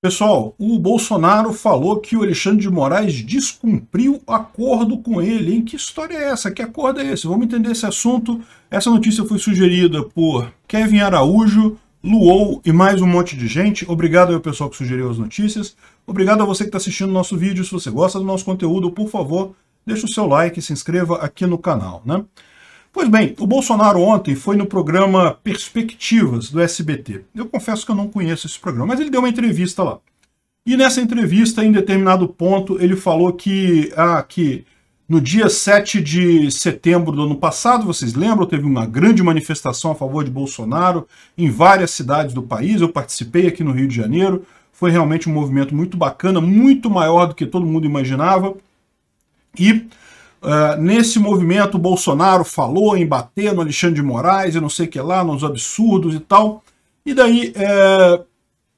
Pessoal, o Bolsonaro falou que o Alexandre de Moraes descumpriu acordo com ele. Em que história é essa? Que acordo é esse? Vamos entender esse assunto. Essa notícia foi sugerida por Kevin Araújo, Luou e mais um monte de gente. Obrigado ao pessoal que sugeriu as notícias. Obrigado a você que está assistindo nosso vídeo. Se você gosta do nosso conteúdo, por favor, deixe o seu like e se inscreva aqui no canal. Né? Pois bem, o Bolsonaro ontem foi no programa Perspectivas do SBT. Eu confesso que eu não conheço esse programa, mas ele deu uma entrevista lá. E nessa entrevista, em determinado ponto, ele falou que, ah, que no dia 7 de setembro do ano passado, vocês lembram, teve uma grande manifestação a favor de Bolsonaro em várias cidades do país. Eu participei aqui no Rio de Janeiro. Foi realmente um movimento muito bacana, muito maior do que todo mundo imaginava. E é, nesse movimento, o Bolsonaro falou em bater no Alexandre de Moraes e não sei o que lá, nos absurdos e tal. E daí, é,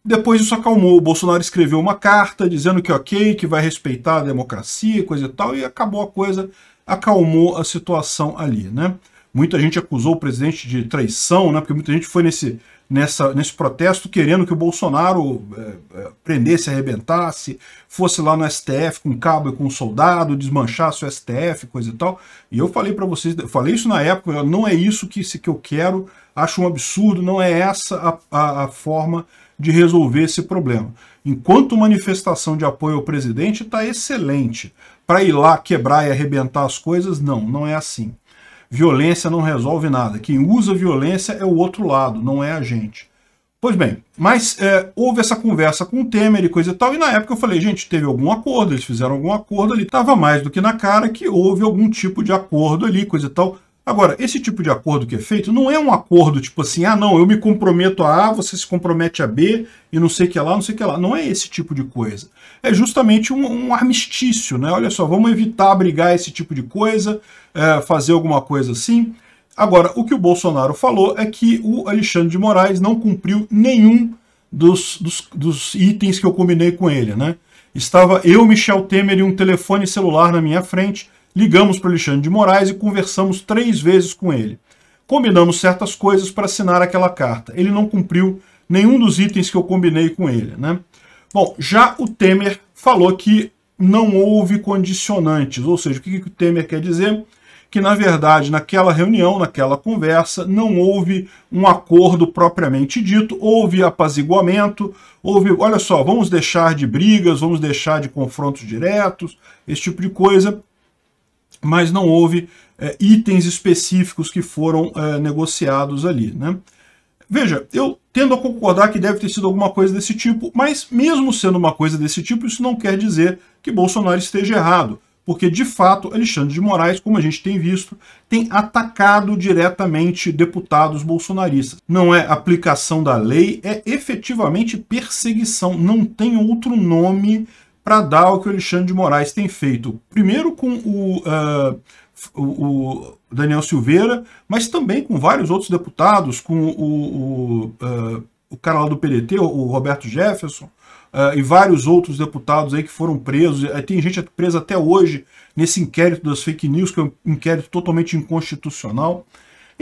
depois isso acalmou. O Bolsonaro escreveu uma carta dizendo que ok, que vai respeitar a democracia, coisa e tal, e acabou a coisa, acalmou a situação ali, né? Muita gente acusou o presidente de traição, né? Porque muita gente foi nesse nessa, nesse protesto, querendo que o Bolsonaro é, é prendesse, arrebentasse, fosse lá no STF com cabo e com soldado, desmanchasse o STF, coisa e tal. E eu falei para vocês, falei isso na época, não é isso que, que eu quero, acho um absurdo, não é essa a, a, a forma de resolver esse problema. Enquanto manifestação de apoio ao presidente está excelente. Para ir lá quebrar e arrebentar as coisas, não, não é assim violência não resolve nada. Quem usa violência é o outro lado, não é a gente. Pois bem, mas é, houve essa conversa com o Temer e coisa e tal, e na época eu falei, gente, teve algum acordo, eles fizeram algum acordo ali, estava mais do que na cara que houve algum tipo de acordo ali, coisa e tal, Agora, esse tipo de acordo que é feito não é um acordo tipo assim, ah, não, eu me comprometo a A, você se compromete a B e não sei o que lá, não sei o que lá. Não é esse tipo de coisa. É justamente um, um armistício, né? Olha só, vamos evitar brigar esse tipo de coisa, é, fazer alguma coisa assim. Agora, o que o Bolsonaro falou é que o Alexandre de Moraes não cumpriu nenhum dos, dos, dos itens que eu combinei com ele, né? Estava eu, Michel Temer e um telefone celular na minha frente Ligamos para o Alexandre de Moraes e conversamos três vezes com ele. Combinamos certas coisas para assinar aquela carta. Ele não cumpriu nenhum dos itens que eu combinei com ele. Né? Bom, já o Temer falou que não houve condicionantes, ou seja, o que, que o Temer quer dizer? Que, na verdade, naquela reunião, naquela conversa, não houve um acordo propriamente dito, houve apaziguamento, houve, olha só, vamos deixar de brigas, vamos deixar de confrontos diretos, esse tipo de coisa, mas não houve é, itens específicos que foram é, negociados ali. Né? Veja, eu tendo a concordar que deve ter sido alguma coisa desse tipo, mas mesmo sendo uma coisa desse tipo, isso não quer dizer que Bolsonaro esteja errado, porque de fato Alexandre de Moraes, como a gente tem visto, tem atacado diretamente deputados bolsonaristas. Não é aplicação da lei, é efetivamente perseguição, não tem outro nome para dar o que o Alexandre de Moraes tem feito. Primeiro com o, uh, o, o Daniel Silveira, mas também com vários outros deputados, com o, o, uh, o cara lá do PDT, o Roberto Jefferson, uh, e vários outros deputados aí que foram presos. Tem gente presa até hoje nesse inquérito das fake news, que é um inquérito totalmente inconstitucional.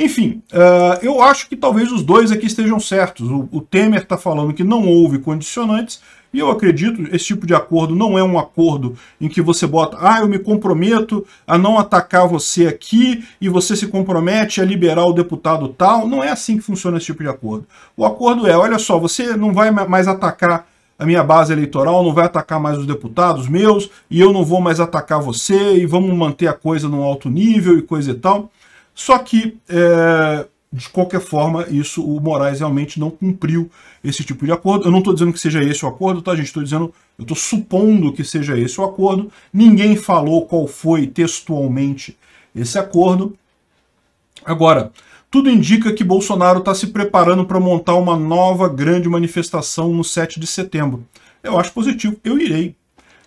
Enfim, uh, eu acho que talvez os dois aqui estejam certos. O, o Temer está falando que não houve condicionantes, e eu acredito, esse tipo de acordo não é um acordo em que você bota, ah, eu me comprometo a não atacar você aqui e você se compromete a liberar o deputado tal. Não é assim que funciona esse tipo de acordo. O acordo é, olha só, você não vai mais atacar a minha base eleitoral, não vai atacar mais os deputados meus e eu não vou mais atacar você e vamos manter a coisa num alto nível e coisa e tal. Só que, é, de qualquer forma, isso o Moraes realmente não cumpriu esse tipo de acordo. Eu não estou dizendo que seja esse o acordo, tá, gente? Estou dizendo, eu estou supondo que seja esse o acordo. Ninguém falou qual foi textualmente esse acordo. Agora, tudo indica que Bolsonaro está se preparando para montar uma nova grande manifestação no 7 de setembro. Eu acho positivo, eu irei.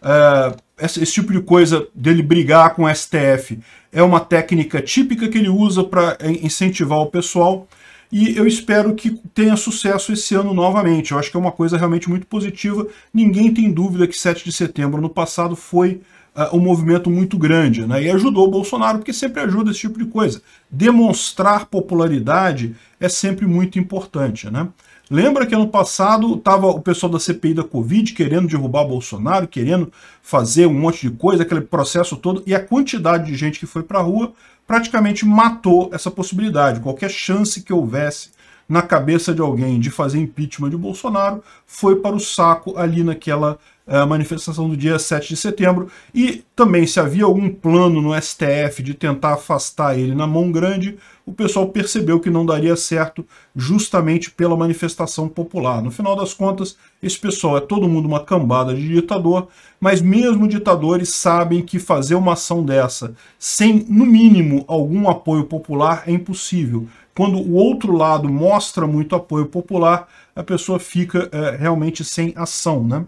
É, esse tipo de coisa dele brigar com o STF é uma técnica típica que ele usa para incentivar o pessoal. E eu espero que tenha sucesso esse ano novamente. Eu acho que é uma coisa realmente muito positiva. Ninguém tem dúvida que 7 de setembro no passado foi uh, um movimento muito grande. Né? E ajudou o Bolsonaro, porque sempre ajuda esse tipo de coisa. Demonstrar popularidade é sempre muito importante. Né? Lembra que ano passado estava o pessoal da CPI da Covid querendo derrubar Bolsonaro, querendo fazer um monte de coisa, aquele processo todo, e a quantidade de gente que foi para a rua praticamente matou essa possibilidade. Qualquer chance que houvesse na cabeça de alguém de fazer impeachment de Bolsonaro foi para o saco ali naquela é a manifestação do dia 7 de setembro e também se havia algum plano no STF de tentar afastar ele na mão grande, o pessoal percebeu que não daria certo justamente pela manifestação popular. No final das contas, esse pessoal é todo mundo uma cambada de ditador, mas mesmo ditadores sabem que fazer uma ação dessa sem, no mínimo, algum apoio popular é impossível. Quando o outro lado mostra muito apoio popular, a pessoa fica é, realmente sem ação, né?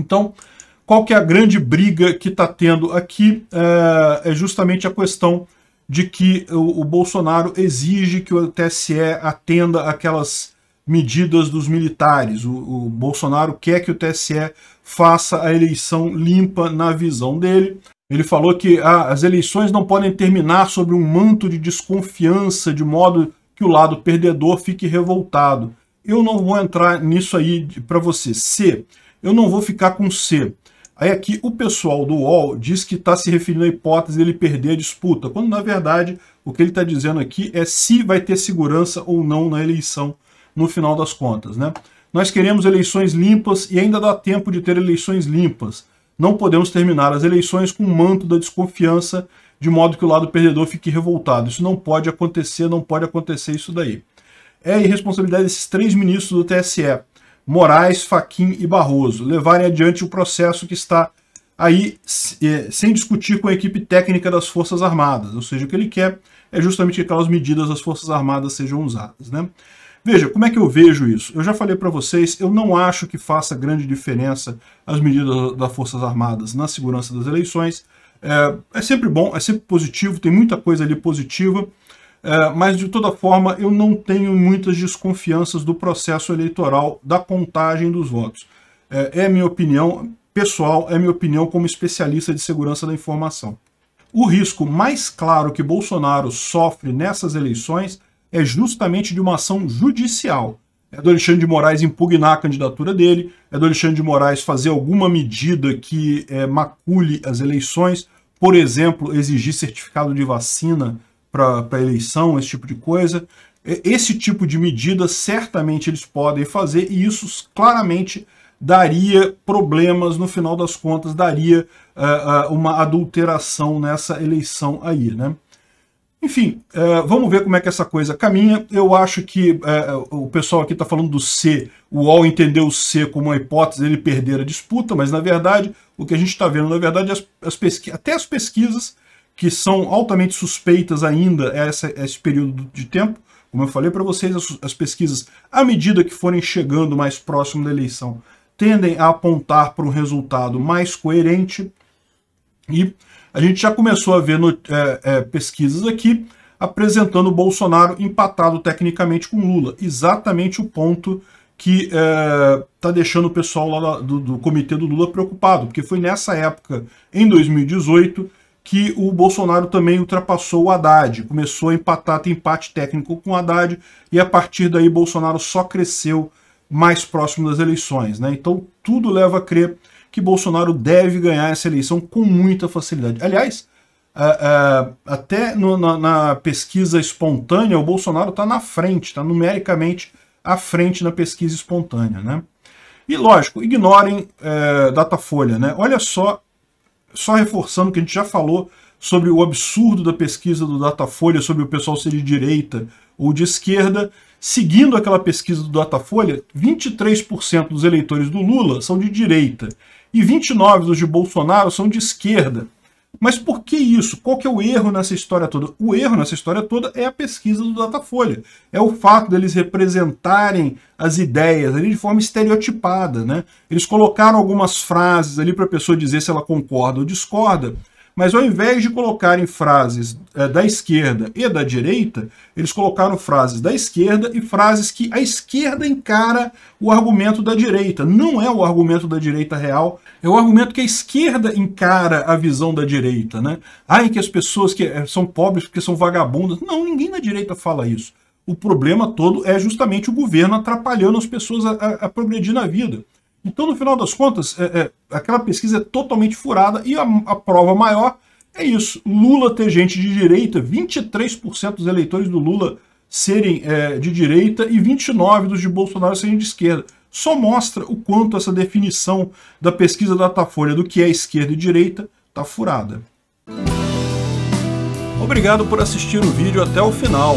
Então, qual que é a grande briga que está tendo aqui? É, é, justamente a questão de que o, o Bolsonaro exige que o TSE atenda aquelas medidas dos militares. O, o, Bolsonaro quer que o TSE faça a eleição limpa na visão dele. Ele falou que ah, as eleições não podem terminar sobre um manto de desconfiança, de modo que o lado perdedor fique revoltado. Eu não vou entrar nisso aí para você. Se eu não vou ficar com C. Aí aqui o pessoal do UOL diz que está se referindo à hipótese dele perder a disputa, quando na verdade o que ele está dizendo aqui é se vai ter segurança ou não na eleição no final das contas. Né? Nós queremos eleições limpas e ainda dá tempo de ter eleições limpas. Não podemos terminar as eleições com o manto da desconfiança, de modo que o lado perdedor fique revoltado. Isso não pode acontecer, não pode acontecer isso daí. É a irresponsabilidade desses três ministros do TSE. Moraes, Faquim e Barroso levarem adiante o processo que está aí eh, sem discutir com a equipe técnica das Forças Armadas. Ou seja, o que ele quer é justamente que aquelas medidas das Forças Armadas sejam usadas. Né? Veja, como é que eu vejo isso? Eu já falei para vocês, eu não acho que faça grande diferença as medidas das Forças Armadas na segurança das eleições. É, é sempre bom, é sempre positivo, tem muita coisa ali positiva, é, mas, de toda forma, eu não tenho muitas desconfianças do processo eleitoral, da contagem dos votos. É, é minha opinião pessoal, é minha opinião como especialista de segurança da informação. O risco mais claro que Bolsonaro sofre nessas eleições é justamente de uma ação judicial. É do Alexandre de Moraes impugnar a candidatura dele, é do Alexandre de Moraes fazer alguma medida que é, macule as eleições, por exemplo, exigir certificado de vacina para eleição, esse tipo de coisa. Esse tipo de medida certamente eles podem fazer e isso claramente daria problemas, no final das contas, daria uh, uh, uma adulteração nessa eleição aí, né? Enfim, uh, vamos ver como é que essa coisa caminha. Eu acho que o pessoal aqui está falando do C, o UOL entendeu o C como uma hipótese dele perder a disputa, mas na verdade, o que a gente está vendo, na verdade, as, as até as pesquisas que são altamente suspeitas ainda essa, esse período de tempo. Como eu falei para vocês, as, as pesquisas, à medida que forem chegando mais próximo da eleição, tendem a apontar para um resultado mais coerente. E a gente já começou a ver no, é, é, pesquisas aqui apresentando Bolsonaro empatado tecnicamente com Lula. Exatamente o ponto que está é, tá deixando o pessoal lá do, do, comitê do Lula preocupado, porque foi nessa época, em 2018, que o Bolsonaro também ultrapassou o Haddad, começou a empatar, tem empate técnico com o Haddad, e a partir daí Bolsonaro só cresceu mais próximo das eleições. Né? Então tudo leva a crer que Bolsonaro deve ganhar essa eleição com muita facilidade. Aliás, uh, uh, até no, na, na, pesquisa espontânea, o Bolsonaro está na frente, está numericamente à frente na pesquisa espontânea. Né? E lógico, ignorem uh, Datafolha. Né? Olha só só reforçando que a gente já falou sobre o absurdo da pesquisa do Datafolha sobre o pessoal ser de direita ou de esquerda. Seguindo aquela pesquisa do Datafolha, 23% dos eleitores do Lula são de direita e 29% dos de Bolsonaro são de esquerda. Mas por que isso? Qual que é o erro nessa história toda? O erro nessa história toda é a pesquisa do Datafolha. É o fato deles representarem as ideias ali de forma estereotipada, né? Eles colocaram algumas frases ali para a pessoa dizer se ela concorda ou discorda, mas ao invés de colocarem frases é, da esquerda e da direita, eles colocaram frases da esquerda e frases que a esquerda encara o argumento da direita. Não é o argumento da direita real, é o argumento que a esquerda encara a visão da direita. Né? Ai, que as pessoas que eh, são pobres porque são vagabundas. Não, ninguém na direita fala isso. O problema todo é justamente o governo atrapalhando as pessoas a, a, a progredir na vida. Então, no final das contas, é, é, aquela pesquisa é totalmente furada e a, a, prova maior é isso. Lula ter gente de direita, 23% dos eleitores do Lula serem é, de direita e 29% dos de Bolsonaro serem de esquerda. Só mostra o quanto essa definição da pesquisa da Datafolha do que é esquerda e direita está furada. Obrigado por assistir o vídeo até o final.